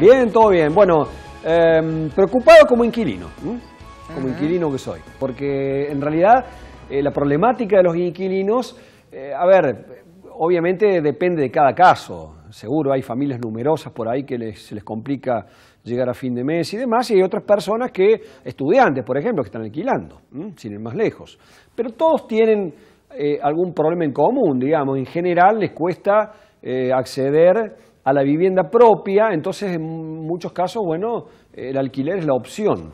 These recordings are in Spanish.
Bien, todo bien. Bueno, em, preocupado como inquilino, como inquilino que soy, porque en realidad eh, la problemática de los inquilinos, eh, a ver, obviamente depende de cada caso. Seguro hay familias numerosas por ahí que se les complica llegar a fin de mes y demás, y hay otras personas que, estudiantes, por ejemplo, que están alquilando, sin ir más lejos. Pero todos tienen eh, algún problema en común, digamos, en general les cuesta acceder a la vivienda propia, entonces en muchos casos, bueno, el alquiler es la opción.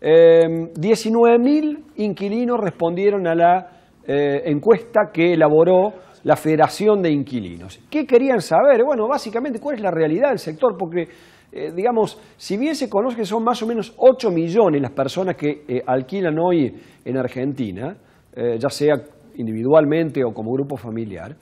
Eh, em, 19.000 inquilinos respondieron a la eh, encuesta que elaboró la Federación de Inquilinos. ¿Qué querían saber? Bueno, básicamente, ¿cuál es la realidad del sector? Porque, eh, digamos, si bien se conoce que son más o menos 8 millones las personas que eh, alquilan hoy en Argentina, ya sea individualmente o como grupo familiar,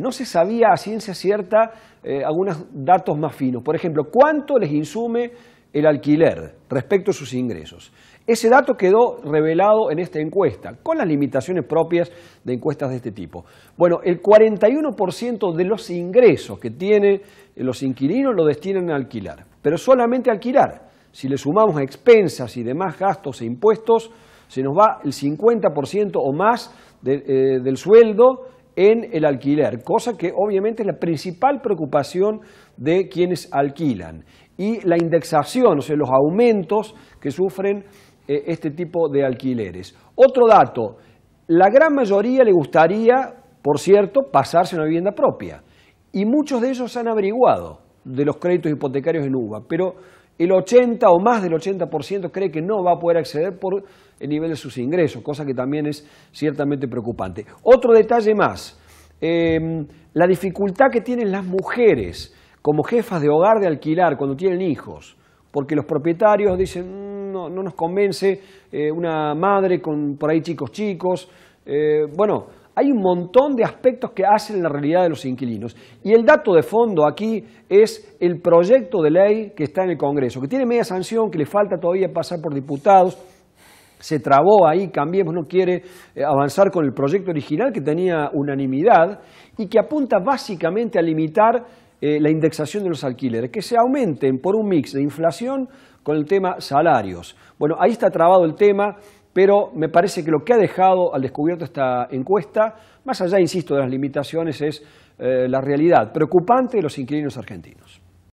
no se sabía a ciencia cierta eh, algunos datos más finos. Por ejemplo, cuánto les insume el alquiler respecto a sus ingresos. Ese dato quedó revelado en esta encuesta, con las limitaciones propias de encuestas de este tipo. Bueno, el 41% de los ingresos que tienen eh, los inquilinos lo destinan a alquilar, pero solamente alquilar. Si le sumamos a expensas y demás gastos e impuestos, se nos va el 50% o más eh, del sueldo en el alquiler, cosa que obviamente es la principal preocupación de quienes alquilan. Y la indexación, o sea, los aumentos que sufren eh, este tipo de alquileres. Otro dato, la gran mayoría le gustaría, por cierto, pasarse a una vivienda propia. Y muchos de ellos han averiguado de los créditos hipotecarios en UBA, pero el 80 o más del 80% cree que no va a poder acceder por el nivel de sus ingresos, cosa que también es ciertamente preocupante. Otro detalle más, em, la dificultad que tienen las mujeres como jefas de hogar de alquilar cuando tienen hijos, porque los propietarios dicen, mm, no, nos convence eh, una madre con por ahí chicos chicos, eh, bueno, hay un montón de aspectos que hacen la realidad de los inquilinos. Y el dato de fondo aquí es el proyecto de ley que está en el Congreso, que tiene media sanción, que le falta todavía pasar por diputados. Se trabó ahí, Cambiemos no quiere eh, avanzar con el proyecto original que tenía unanimidad y que apunta básicamente a limitar eh, la indexación de los alquileres, que se aumenten por un mix de inflación con el tema salarios. Bueno, ahí está trabado el tema pero me parece que lo que ha dejado al descubierto esta encuesta, más allá, insisto, de las limitaciones, es eh, la realidad preocupante de los inquilinos argentinos.